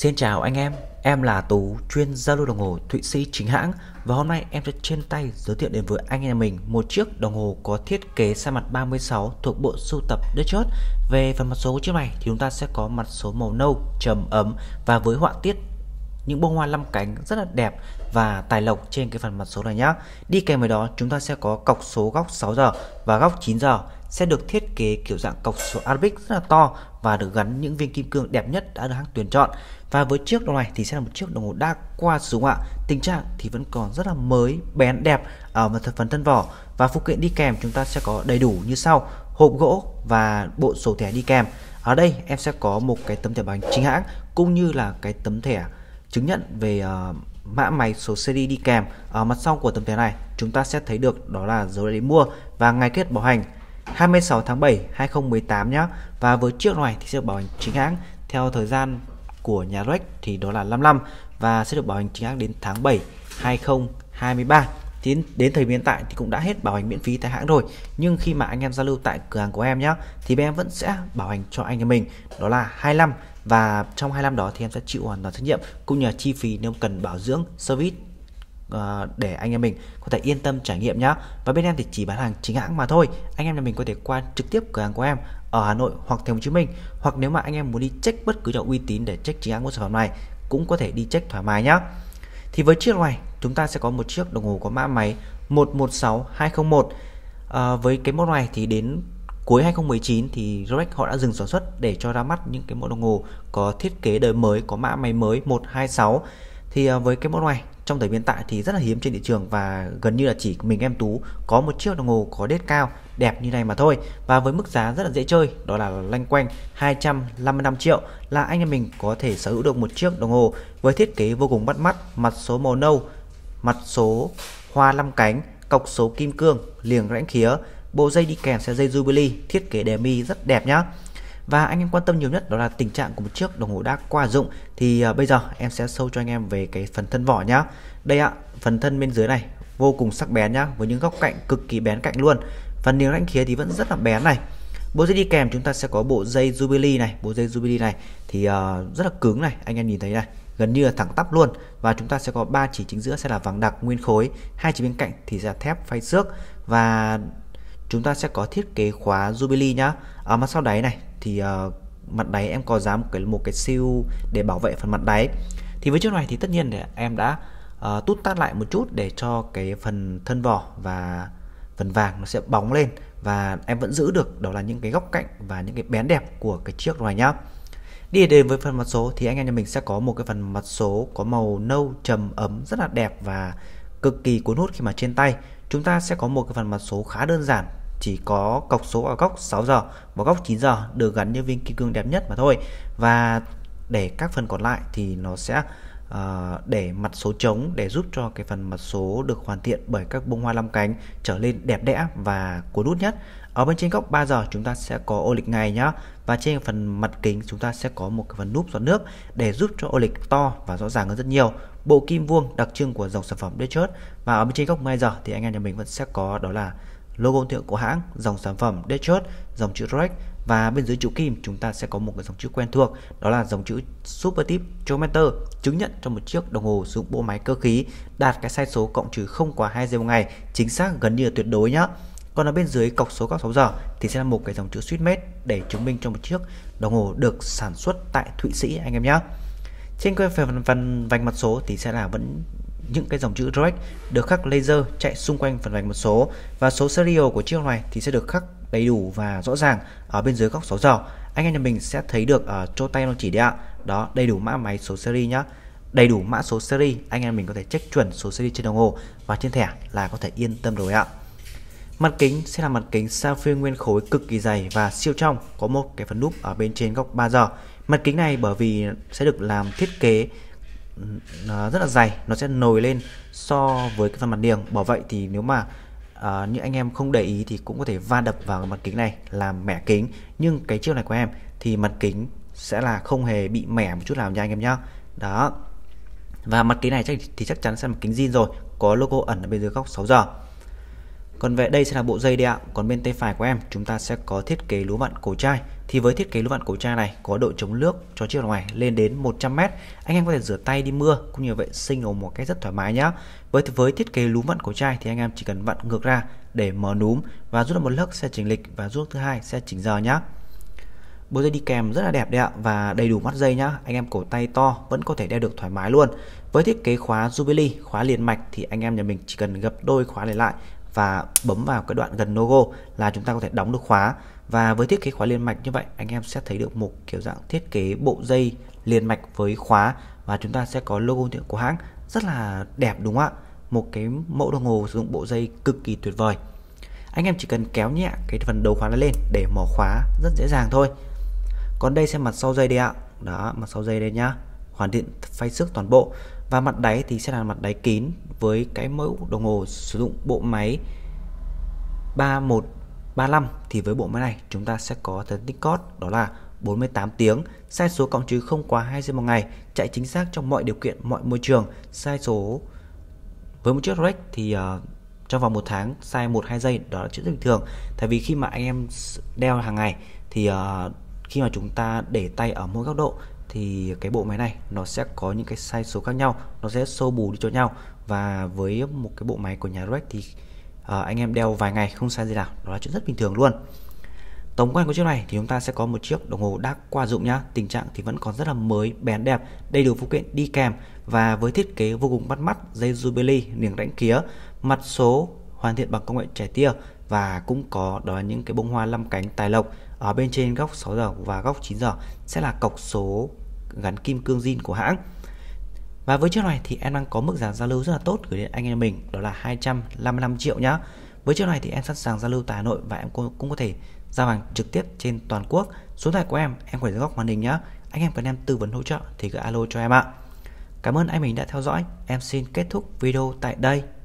Xin chào anh em, em là Tú, chuyên gia lô đồng hồ Thụy Sĩ chính hãng và hôm nay em sẽ trên tay giới thiệu đến với anh em mình một chiếc đồng hồ có thiết kế sa mặt 36 thuộc bộ sưu tập đất chót. Về phần mặt số của chiếc này thì chúng ta sẽ có mặt số màu nâu, trầm ấm và với họa tiết những bông hoa lăm cánh rất là đẹp và tài lộc trên cái phần mặt số này nhá. Đi kèm với đó chúng ta sẽ có cọc số góc 6 giờ và góc 9 giờ sẽ được thiết kế kiểu dạng cọc số Arabic rất là to và được gắn những viên kim cương đẹp nhất đã được hãng tuyển chọn. Và với chiếc đồng này thì sẽ là một chiếc đồng hồ đa qua sử dụng ạ. Tình trạng thì vẫn còn rất là mới, bén đẹp ở ờ, mặt phần thân vỏ và phụ kiện đi kèm chúng ta sẽ có đầy đủ như sau: hộp gỗ và bộ sổ thẻ đi kèm. Ở đây em sẽ có một cái tấm thẻ bảo hành chính hãng cũng như là cái tấm thẻ chứng nhận về uh, mã máy số seri đi kèm. Ở mặt sau của tấm thẻ này chúng ta sẽ thấy được đó là dấu đại lý mua và ngày kết bảo hành. 26 tháng 7 2018 nhé và với chiếc này thì sẽ được bảo hành chính hãng theo thời gian của nhà REC thì đó là 5 năm và sẽ được bảo hành chính hãng đến tháng 7 2023 thì đến thời hiện tại thì cũng đã hết bảo hành miễn phí tại hãng rồi nhưng khi mà anh em giao lưu tại cửa hàng của em nhé thì bên em vẫn sẽ bảo hành cho anh em mình đó là 25 và trong 25 đó thì em sẽ chịu hoàn toàn trách nhiệm cũng như là chi phí nếu cần bảo dưỡng service Ờ, để anh em mình có thể yên tâm trải nghiệm nhé và bên em thì chỉ bán hàng chính hãng mà thôi anh em nhà mình có thể qua trực tiếp cửa hàng của em ở Hà Nội hoặc Thành phố Hồ Chí Minh hoặc nếu mà anh em muốn đi check bất cứ chỗ uy tín để check chính hãng của sản phẩm này cũng có thể đi check thoải mái nhé thì với chiếc này chúng ta sẽ có một chiếc đồng hồ có mã máy 116201 à, ờ, với cái mẫu này thì đến cuối 2019 thì Rolex họ đã dừng sản xuất để cho ra mắt những cái mẫu đồng hồ có thiết kế đời mới có mã máy mới 126 thì à, với cái mẫu này trong thời hiện tại thì rất là hiếm trên thị trường và gần như là chỉ mình em tú có một chiếc đồng hồ có đét cao đẹp như này mà thôi và với mức giá rất là dễ chơi đó là lanh quanh 255 triệu là anh em mình có thể sở hữu được một chiếc đồng hồ với thiết kế vô cùng bắt mắt mặt số màu nâu mặt số hoa năm cánh cọc số kim cương liềng rãnh khía bộ dây đi kèm sẽ dây Jubilee thiết kế đề mi rất đẹp nhá và anh em quan tâm nhiều nhất đó là tình trạng của một chiếc đồng hồ đã qua dụng thì à, bây giờ em sẽ sâu cho anh em về cái phần thân vỏ nhá đây ạ phần thân bên dưới này vô cùng sắc bén nhá với những góc cạnh cực kỳ bén cạnh luôn phần niềng rãnh khía thì vẫn rất là bén này bộ dây đi kèm chúng ta sẽ có bộ dây Jubilee này bộ dây Jubilee này thì uh, rất là cứng này anh em nhìn thấy này gần như là thẳng tắp luôn và chúng ta sẽ có ba chỉ chính giữa sẽ là vàng đặc nguyên khối hai chỉ bên cạnh thì là thép phay xước và chúng ta sẽ có thiết kế khóa Jubilee nhá ở mặt sau đáy này thì uh, mặt đáy em có dám một cái một cái siêu để bảo vệ phần mặt đáy thì với chiếc này thì tất nhiên để em đã uh, tút tát lại một chút để cho cái phần thân vỏ và phần vàng nó sẽ bóng lên và em vẫn giữ được đó là những cái góc cạnh và những cái bén đẹp của cái chiếc này nhá đi đến với phần mặt số thì anh em nhà mình sẽ có một cái phần mặt số có màu nâu trầm ấm rất là đẹp và cực kỳ cuốn hút khi mà trên tay chúng ta sẽ có một cái phần mặt số khá đơn giản chỉ có cọc số ở góc 6 giờ và góc 9 giờ được gắn những viên kim cương đẹp nhất mà thôi và để các phần còn lại thì nó sẽ uh, để mặt số trống để giúp cho cái phần mặt số được hoàn thiện bởi các bông hoa lăm cánh trở lên đẹp đẽ và cuốn hút nhất ở bên trên góc 3 giờ chúng ta sẽ có ô lịch ngày nhá và trên phần mặt kính chúng ta sẽ có một cái phần núp giọt nước để giúp cho ô lịch to và rõ ràng hơn rất nhiều bộ kim vuông đặc trưng của dòng sản phẩm Desert và ở bên trên góc 2 giờ thì anh em nhà mình vẫn sẽ có đó là logo thương của hãng, dòng sản phẩm Detroit, dòng chữ Rex và bên dưới chữ kim chúng ta sẽ có một cái dòng chữ quen thuộc đó là dòng chữ Super Tip Kilometer chứng nhận cho một chiếc đồng hồ dùng bộ máy cơ khí đạt cái sai số cộng trừ không quá 2 giây một ngày chính xác gần như là tuyệt đối nhá còn ở bên dưới cọc số các 6 giờ thì sẽ là một cái dòng chữ suýt mét để chứng minh cho một chiếc đồng hồ được sản xuất tại Thụy Sĩ anh em nhé trên cái phần, phần vành mặt số thì sẽ là vẫn những cái dòng chữ Rolex được khắc laser chạy xung quanh phần vạch một số và số serial của chiếc này thì sẽ được khắc đầy đủ và rõ ràng ở bên dưới góc số giờ anh em nhà mình sẽ thấy được ở chỗ tay nó chỉ đấy ạ đó đầy đủ mã máy số seri nhá đầy đủ mã số seri anh em mình có thể check chuẩn số seri trên đồng hồ và trên thẻ là có thể yên tâm rồi ạ mặt kính sẽ là mặt kính sapphire nguyên khối cực kỳ dày và siêu trong có một cái phần núp ở bên trên góc 3 giờ mặt kính này bởi vì sẽ được làm thiết kế nó rất là dày nó sẽ nổi lên so với cái phần mặt niềng bởi vậy thì nếu mà à, những anh em không để ý thì cũng có thể va đập vào mặt kính này làm mẻ kính nhưng cái chiếc này của em thì mặt kính sẽ là không hề bị mẻ một chút nào nha anh em nhá đó và mặt kính này chắc thì chắc chắn sẽ là mặt kính zin rồi có logo ẩn ở bên dưới góc 6 giờ còn về đây sẽ là bộ dây đi ạ còn bên tay phải của em chúng ta sẽ có thiết kế lúa vặn cổ chai thì với thiết kế lưới vạn cổ tra này có độ chống nước cho chiếc ngoài lên đến 100m anh em có thể rửa tay đi mưa cũng như vậy sinh hồ một cách rất thoải mái nhá với với thiết kế lúm vặn cổ chai thì anh em chỉ cần vặn ngược ra để mở núm và rút được một lớp xe chỉnh lịch và rút thứ hai xe chỉnh giờ nhá bộ dây đi kèm rất là đẹp đấy ạ và đầy đủ mắt dây nhá anh em cổ tay to vẫn có thể đeo được thoải mái luôn với thiết kế khóa Jubilee khóa liền mạch thì anh em nhà mình chỉ cần gập đôi khóa này lại và bấm vào cái đoạn gần logo là chúng ta có thể đóng được khóa và với thiết kế khóa liên mạch như vậy anh em sẽ thấy được một kiểu dạng thiết kế bộ dây liên mạch với khóa và chúng ta sẽ có logo của hãng rất là đẹp đúng không ạ một cái mẫu đồng hồ sử dụng bộ dây cực kỳ tuyệt vời anh em chỉ cần kéo nhẹ cái phần đầu khóa nó lên để mở khóa rất dễ dàng thôi còn đây sẽ mặt sau dây đây ạ đó mặt sau dây đây nhá hoàn thiện phay sức toàn bộ và mặt đáy thì sẽ là mặt đáy kín với cái mẫu đồng hồ sử dụng bộ máy 3135 thì với bộ máy này chúng ta sẽ có thần tích cót đó là 48 tiếng, sai số cộng trừ không quá 2 giây một ngày, chạy chính xác trong mọi điều kiện, mọi môi trường, sai số với một chiếc Rolex thì uh, trong vòng một tháng sai một hai giây đó là chuyện bình thường tại vì khi mà anh em đeo hàng ngày thì uh, khi mà chúng ta để tay ở mỗi góc độ thì cái bộ máy này nó sẽ có những cái sai số khác nhau nó sẽ xô bù đi cho nhau và với một cái bộ máy của nhà Rolex thì uh, anh em đeo vài ngày không sai gì nào đó là chuyện rất bình thường luôn tổng quan của chiếc này thì chúng ta sẽ có một chiếc đồng hồ đã qua dụng nhá tình trạng thì vẫn còn rất là mới bén đẹp đầy đủ phụ kiện đi kèm và với thiết kế vô cùng bắt mắt dây jubilee niềng rãnh kía mặt số hoàn thiện bằng công nghệ trẻ tia và cũng có đó là những cái bông hoa lăm cánh tài lộc ở bên trên góc 6 giờ và góc 9 giờ sẽ là cọc số gắn kim cương zin của hãng. Và với chiếc này thì em đang có mức giá giao lưu rất là tốt gửi đến anh em mình đó là 255 triệu nhá. Với chiếc này thì em sẵn sàng giao lưu tại Hà Nội và em cũng có thể giao hàng trực tiếp trên toàn quốc. Số tài của em em phải dưới góc màn hình nhá. Anh em cần em tư vấn hỗ trợ thì gọi alo cho em ạ. Cảm ơn anh mình đã theo dõi. Em xin kết thúc video tại đây.